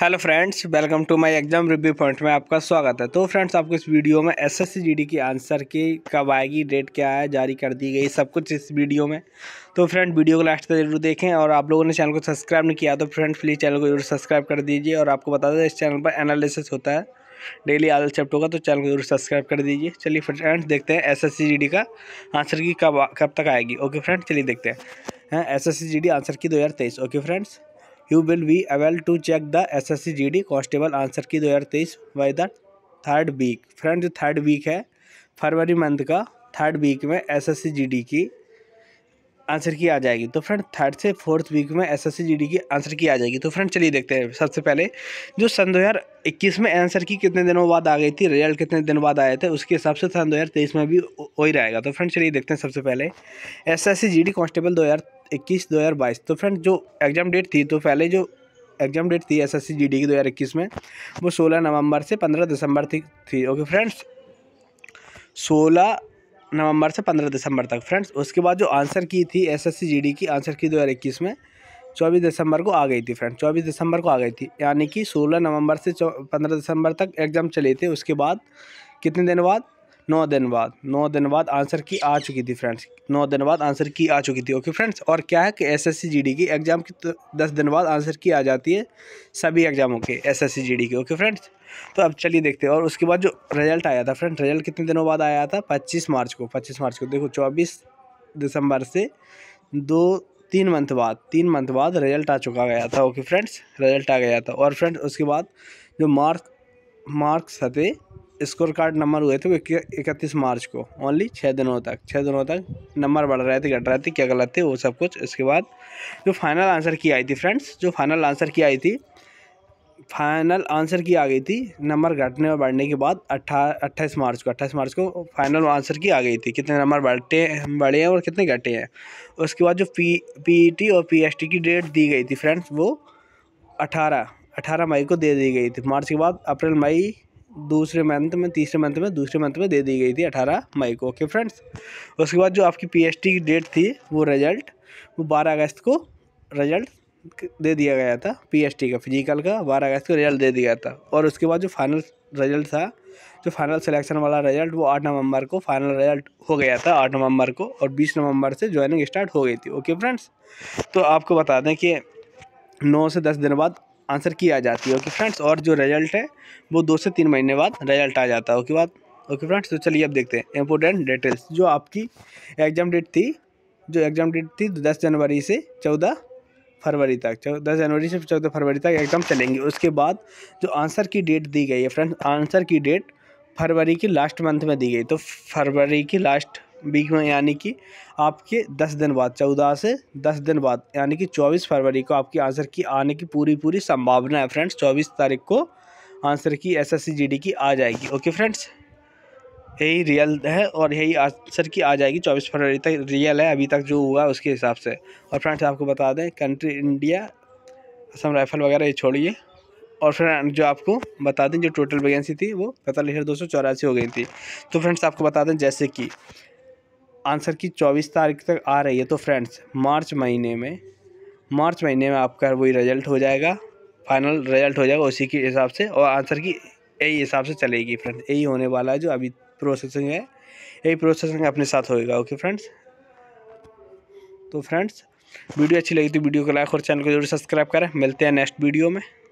hello friends welcome to my exam review point में आपका स्वागत है तो फ्रेंड्स आपको इस वीडियो में एसएससी जीडी की आंसर की कब आएगी डेट क्या है जारी कर दी गई सब कुछ इस वीडियो में तो फ्रेंड वीडियो को लास्ट तक जरूर देखें और आप लोगों ने चैनल को सब्सक्राइब नहीं किया तो फ्रेंड प्लीज़ चैनल को जरूर सब्सक्राइब कर दीजिए और आपको बता दें इस चैनल पर एनालिसिस होता है डेली आदल चैप्टर का तो चैनल को जरूर सब्सक्राइब कर दीजिए चलिए फ्रेंड्स देखते हैं एस एस का आंसर की कब कब तक आएगी ओके फ्रेंड चलिए देखते हैं एस एस आंसर की दो okay friends you will be able to check the S S C G D constable answer key दो हज़ार तेईस by the third week friend जो थर्ड वीक है फरवरी मंथ का थर्ड वीक में S S C G D की answer key आ जाएगी तो फ्रेंड थर्ड से फोर्थ वीक में S S C G D की आंसर की आ जाएगी तो फ्रेंड चलिए देखते हैं सबसे पहले जो सन दो हजार इक्कीस में आंसर की कितने दिनों बाद आ गई थी रिजल्ट कितने दिन बाद आए थे उसके हिसाब से सन दो हज़ार तेईस में भी वही रहेगा तो फ्रेंड चलिए देखते हैं सबसे पहले S S C G D constable दो हज़ार इक्कीस दो हज़ार बाईस तो फ्रेंड जो एग्ज़ाम डेट थी तो पहले जो एग्ज़ाम डेट थी एसएससी जीडी की दो हज़ार इक्कीस में वो सोलह नवंबर से पंद्रह दिसंबर तक थी ओके फ्रेंड्स सोलह नवंबर से पंद्रह दिसंबर तक फ्रेंड्स उसके बाद जो आंसर की थी एस एस की आंसर की दो में चौबीस दिसंबर को आ गई थी फ्रेंड चौबीस दिसंबर को आ गई थी यानी कि सोलह नवंबर से पंद्रह दिसंबर तक एग्ज़ाम चले थे उसके बाद कितने दिन बाद नौ दिन बाद नौ दिन बाद आंसर की आ चुकी थी फ्रेंड्स नौ दिन बाद आंसर की आ चुकी थी ओके फ्रेंड्स और क्या है कि एसएससी जीडी की एग्ज़ाम की तो दस दिन बाद आंसर की आ जाती है सभी एग्ज़ामों के एसएससी जीडी के ओके फ्रेंड्स तो अब चलिए देखते हैं और उसके बाद जो रिजल्ट आया था फ्रेंड रिजल्ट कितने दिनों बाद आया था पच्चीस मार्च को पच्चीस मार्च को देखो चौबीस दिसंबर से दो तीन मंथ बाद तीन मंथ बाद रिजल्ट आ चुका गया था ओके फ्रेंड्स रिजल्ट आ गया था और फ्रेंड्स उसके बाद जो मार्क मार्क्स थे स्कोर कार्ड नंबर हुए थे वो इकतीस मार्च को ओनली छः दिनों तक छः दिनों तक नंबर बढ़ रहे थे घट रहे थे क्या गलत थे वो सब कुछ इसके बाद जो फाइनल आंसर की आई थी फ्रेंड्स जो फाइनल आंसर की आई थी फाइनल आंसर की आ गई थी नंबर घटने और बढ़ने के बाद अट्ठा अट्ठाईस मार्च को अट्ठाईस मार्च को फाइनल आंसर की आ गई थी कितने नंबर बढ़ते बढ़े हैं और कितने घटे हैं उसके बाद जो पी पी e और पी की डेट दी गई थी फ्रेंड्स वो अठारह अठारह मई को दे दी गई थी मार्च के बाद अप्रैल मई दूसरे मंथ में तीसरे मंथ में दूसरे मंथ में दे दी गई थी अठारह मई को ओके फ्रेंड्स उसके बाद जो आपकी पीएचडी की डेट थी वो रिजल्ट वो बारह अगस्त को रिजल्ट दे दिया गया था पीएचडी का फिजिकल का बारह अगस्त को रिजल्ट दे दिया था और उसके बाद जो फाइनल रिजल्ट था जो फाइनल सिलेक्शन वाला रिजल्ट वो आठ नवंबर को फाइनल रिजल्ट हो गया था आठ नवंबर को और बीस नवंबर से ज्वाइनिंग स्टार्ट हो गई थी ओके फ्रेंड्स तो आपको बता दें कि नौ से दस दिन बाद आंसर की आ जाती है ओके फ्रेंड्स और जो रिजल्ट है वो दो से तीन महीने बाद रिजल्ट आ जाता है ओके बाद ओके फ्रेंड्स तो चलिए अब देखते हैं इंपॉर्टेंट डिटेल्स जो आपकी एग्ज़ाम डेट थी जो एग्ज़ाम डेट थी दस जनवरी से चौदह फरवरी तक दस जनवरी से चौदह फरवरी तक एग्ज़ाम चलेंगे उसके बाद जो आंसर की डेट दी गई है फ्रेंड्स आंसर की डेट फरवरी की लास्ट मंथ में दी गई तो फरवरी की लास्ट बीच में यानी कि आपके दस दिन बाद चौदह से दस दिन बाद यानी कि चौबीस फरवरी को आपकी आंसर की आने की पूरी पूरी संभावना है फ्रेंड्स चौबीस तारीख को आंसर की एस एस की आ जाएगी ओके फ्रेंड्स यही रियल है और यही आंसर की आ जाएगी चौबीस फरवरी तक रियल है अभी तक जो हुआ है उसके हिसाब से और फ्रेंड्स आपको बता दें कंट्री इंडिया असम राइफल वगैरह ये छोड़िए और फिर जो आपको बता दें जो टोटल वैकेंसी थी वो पैंतालीस हज़ार दो सौ चौरासी हो गई थी तो फ्रेंड्स आपको बता दें जैसे कि आंसर की चौबीस तारीख तक आ रही है तो फ्रेंड्स मार्च महीने में मार्च महीने में आपका वही रिजल्ट हो जाएगा फाइनल रिजल्ट हो जाएगा उसी के हिसाब से और आंसर की यही हिसाब से चलेगी फ्रेंड्स यही होने वाला है जो अभी प्रोसेसिंग है यही प्रोसेसिंग अपने साथ होएगा ओके फ्रेंड्स तो फ्रेंड्स वीडियो अच्छी लगी तो वीडियो को लाइक और चैनल को जरूर सब्सक्राइब करें मिलते हैं नेक्स्ट वीडियो में